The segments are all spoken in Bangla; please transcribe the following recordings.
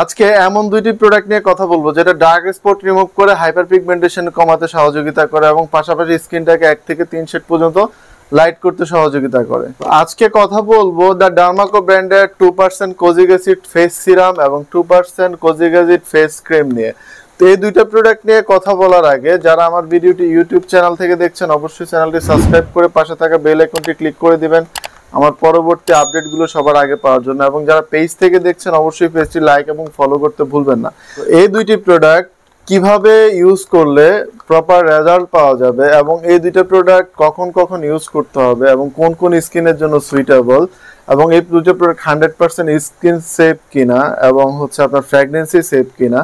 আজকে এমন দুইটি প্রোডাক্ট নিয়ে কথা বলবো যেটা ডার্ক স্পট রিমুভ করে হাইপার পিগমেন্টেশন কমাতে সহযোগিতা করে এবং পাশাপাশি স্কিনটাকে এক থেকে তিন সেট পর্যন্ত লাইট করতে সহযোগিতা করে আজকে কথা বলবো দ্য ডার্মাকো ব্র্যান্ডের two percent kojic acid face serum এবং two percent kojic acid face cream নিয়ে তো এই দুইটা প্রোডাক্ট নিয়ে কথা বলার আগে যারা আমার ভিডিওটি ইউটিউব চ্যানেল থেকে দেখছেন অবশ্যই চ্যানেলটি সাবস্ক্রাইব করে পাশে থাকা বেল আইকনটি ক্লিক করে দিবেন আমার পরবর্তী আপডেটগুলো সবার আগে পাওয়ার জন্য এবং যারা পেজ থেকে দেখছেন অবশ্যই পেজটি লাইক এবং ফলো করতে ভুলবেন না এই দুইটি প্রোডাক্ট কিভাবে ইউজ করলে প্রপার রেজাল্ট পাওয়া যাবে এবং এই দুইটা প্রোডাক্ট কখন কখন ইউজ করতে হবে এবং কোন কোন স্কিনের জন্য সুইটেবল এবং এই দুটো product hundred percent skin safe কিনা এবং হচ্ছে আপনার ফ্র্যাগনেন্সি সেফ কিনা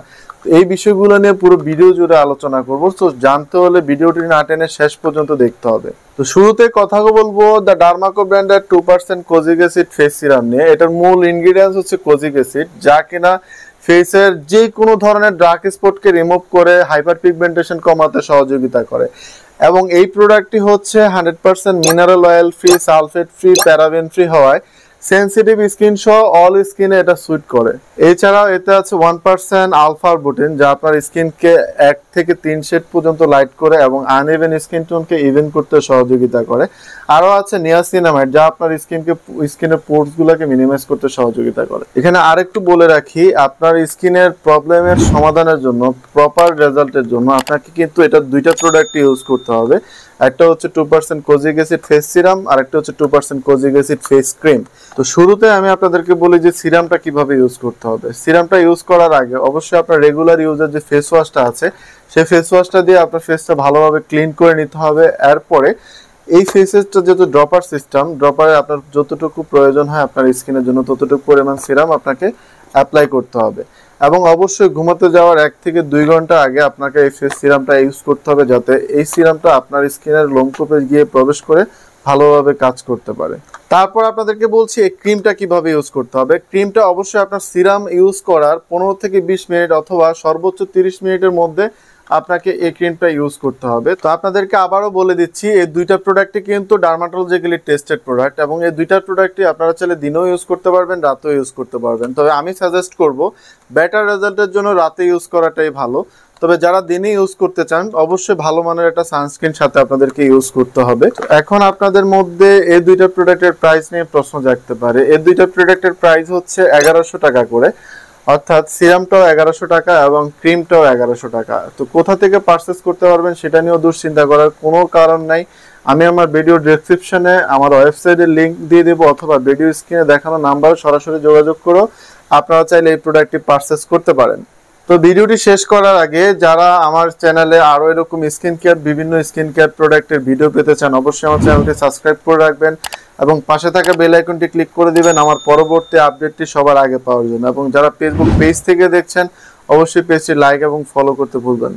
এই বিষয়গুলো নিয়ে পুরো ভিডিও জুড়ে আলোচনা করব তো জানতে হলে ভিডিওটি না টেনে শেষ পর্যন্ত দেখতে হবে তো শুরুতে কথা বলবো দ্য ডার্মাকো ব্র্যান্ডের two percent kojic acid face serum নিয়ে এটার মূল ইনগ্রিডিয়েন্টস হচ্ছে কোজিক অ্যাসিড যা কিনা ফেসের যে কোনো ধরনের ড্রাক স্পটকে রিমুভ করে হাইপার পিগমেন্টেশন কমাতে সহযোগিতা করে এবং এই প্রোডাক্টটি হচ্ছে hundred percent mineral oil free sulphate free paraben free হওয়ায় সেন্সিটিভ স্কিন সহ অল স্কিনে এটা সুইট করে এছাড়াও এতে আছে ওয়ান পার্সেন্ট আলফার বুটিন যা আপনার স্কিনকে এক থেকে তিন শেড পর্যন্ত লাইট করে এবং আনইভেন স্কিন টোনকে ইভেন করতে সহযোগিতা করে আরও আছে নিয়াসিনামাইড যা আপনার স্কিনকে স্কিনের পোর্টসগুলোকে মিনিমাইজ করতে সহযোগিতা করে এখানে আরেকটু বলে রাখি আপনার স্কিনের প্রবলেমের সমাধানের জন্য প্রপার রেজাল্টের জন্য আপনাকে কিন্তু এটা দুইটা প্রোডাক্ট ইউজ করতে হবে একটা হচ্ছে two percent kojic acid face serum আর একটা হচ্ছে two percent kojic acid face cream তো শুরুতে আমি আপনাদেরকে বলি যে সিরামটা কিভাবে ইউজ করতে হবে সিরামটা ইউজ করার আগে অবশ্যই আপনার রেগুলার ইউজের যে ফেস ওয়াশটা আছে সেই ফেস ওয়াশটা দিয়ে আপনার ফেসটা ভালোভাবে ক্লিন করে নিতে হবে এরপরে এই ফেসেসটা যেহেতু ড্রপার সিস্টেম ড্রপারে আপনার যতটুকু প্রয়োজন হয় আপনার স্কিনের জন্য ততটুকু পরিমাণ সিরাম আপনাকে অ্যাপ্লাই করতে হবে এবং অবশ্যই ঘুমাতে যাওয়ার এক থেকে দুই ঘন্টা আগে আপনাকে এই ফেস সিরামটা ইউজ করতে হবে যাতে এই সিরামটা আপনার স্কিনের লোমকোপে গিয়ে প্রবেশ করে ভালোভাবে কাজ করতে পারে তারপর আপনাদেরকে বলছি এই ক্রিমটা কিভাবে ইউজ করতে হবে ক্রিমটা অবশ্যই আপনার সিরাম ইউজ করার পনেরো থেকে বিশ মিনিট অথবা সর্বোচ্চ তিরিশ মিনিটের মধ্যে আপনাকে এই ক্রিমটা ইউজ করতে হবে তো আপনাদেরকে আবারও বলে দিচ্ছি এই দুইটা প্রোডাক্টই কিন্তু ডার্মাটোলজিক্যালি টেস্টেড প্রোডাক্ট এবং এই দুইটা প্রোডাক্টই আপনারা চাইলে দিনেও ইউজ করতে পারবেন রাতেও ইউজ করতে পারবেন তবে আমি সাজেস্ট করব বেটার রেজাল্টের জন্য রাতে ইউজ করাটাই ভালো তবে যারা দিনে ইউজ করতে চান অবশ্যই ভালো মানের একটা সানস্ক্রিন সাথে আপনাদেরকে ইউজ করতে হবে এখন আপনাদের মধ্যে এই দুইটা প্রোডাক্টের প্রাইস নিয়ে প্রশ্ন জাগতে পারে এই দুইটা প্রোডাক্টের প্রাইস হচ্ছে এগারোশো টাকা করে অর্থাৎ সিরামটাও এগারোশো টাকা এবং ক্রিমটাও এগারোশো টাকা তো কোথা থেকে পারচেস করতে পারবেন সেটা নিয়েও দুশ্চিন্তা করার কোনো কারণ নাই আমি আমার ভিডিও ডেসক্রিপশনে আমার ওয়েবসাইটের লিঙ্ক দিয়ে দেবো অথবা ভিডিও স্ক্রিনে দেখানো নাম্বারও সরাসরি যোগাযোগ করো আপনারা চাইলে এই প্রোডাক্টটি পারচেস করতে পারেন তো ভিডিওটি শেষ করার আগে যারা আমার চ্যানেলে আরও এরকম স্কিন কেয়ার বিভিন্ন স্কিন কেয়ার প্রোডাক্টের ভিডিও পেতে চান অবশ্যই আমার চ্যানেলটি সাবস্ক্রাইব করে রাখবেন এবং পাশে থাকা বেল ক্লিক করে দিবেন আমার পরবর্তী আপডেটটি সবার আগে পাওয়ার জন্য এবং যারা ফেসবুক পেজ থেকে দেখছেন অবশ্যই পেজটি লাইক এবং ফলো করতে ভুলবেন না